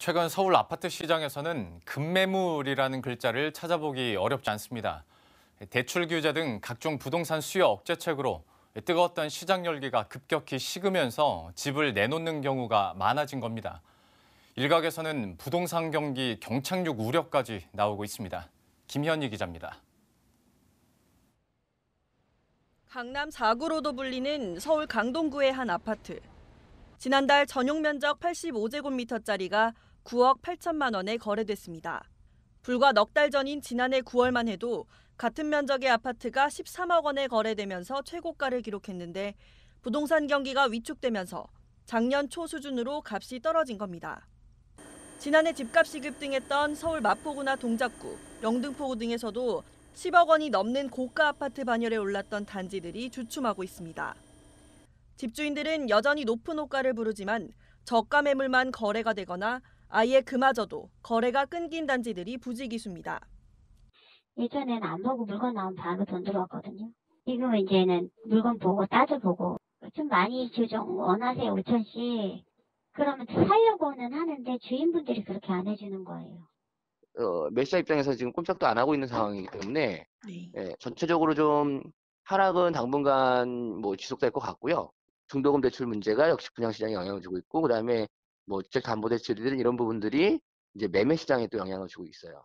최근 서울 아파트 시장에서는 급매물이라는 글자를 찾아보기 어렵지 않습니다. 대출 규제 등 각종 부동산 수요 억제책으로 뜨거웠던 시장 열기가 급격히 식으면서 집을 내놓는 경우가 많아진 겁니다. 일각에서는 부동산 경기 경착륙 우려까지 나오고 있습니다. 김현희 기자입니다. 강남 4구로도 불리는 서울 강동구의 한 아파트. 지난달 전용 면적 85제곱미터짜리가 9억 8천만 원에 거래됐습니다. 불과 넉 달 전인 지난해 9월만 해도 같은 면적의 아파트가 13억 원에 거래되면서 최고가를 기록했는데 부동산 경기가 위축되면서 작년 초 수준으로 값이 떨어진 겁니다. 지난해 집값이 급등했던 서울 마포구나 동작구, 영등포구 등에서도 10억 원이 넘는 고가 아파트 반열에 올랐던 단지들이 주춤하고 있습니다. 집주인들은 여전히 높은 호가를 부르지만 저가 매물만 거래가 되거나 아예 그마저도 거래가 끊긴 단지들이 부지기수입니다. 예전에는 안 보고 물건 나오 바로 돈 들어왔거든요. 지금 이제는 물건 보고 따져보고 좀 많이 조정 원하세요 5천씩 그러면 살려고는 하는데 주인분들이 그렇게 안 해주는 거예요. 어, 매수자 입장에서 지금 꼼짝도 안 하고 있는 상황이기 때문에 네. 예, 전체적으로 좀 하락은 당분간 뭐 지속될 것 같고요. 중도금 대출 문제가 역시 분양시장에 영향을 주고 있고 그다음에 뭐 주택담보대출이든 이런 부분들이 이제 매매 시장에 또 영향을 주고 있어요.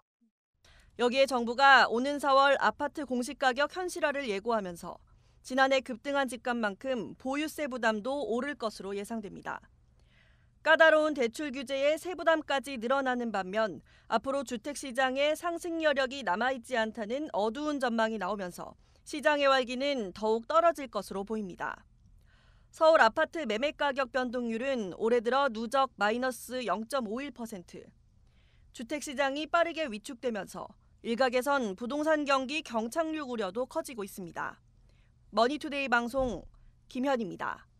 여기에 정부가 오는 4월 아파트 공시가격 현실화를 예고하면서 지난해 급등한 집값만큼 보유세 부담도 오를 것으로 예상됩니다. 까다로운 대출 규제에 세부담까지 늘어나는 반면 앞으로 주택 시장의 상승 여력이 남아있지 않다는 어두운 전망이 나오면서 시장의 활기는 더욱 떨어질 것으로 보입니다. 서울 아파트 매매 가격 변동률은 올해 들어 누적 마이너스 0.51%. 주택 시장이 빠르게 위축되면서 일각에선 부동산 경기 경착륙 우려도 커지고 있습니다. 머니투데이 방송 김현입니다.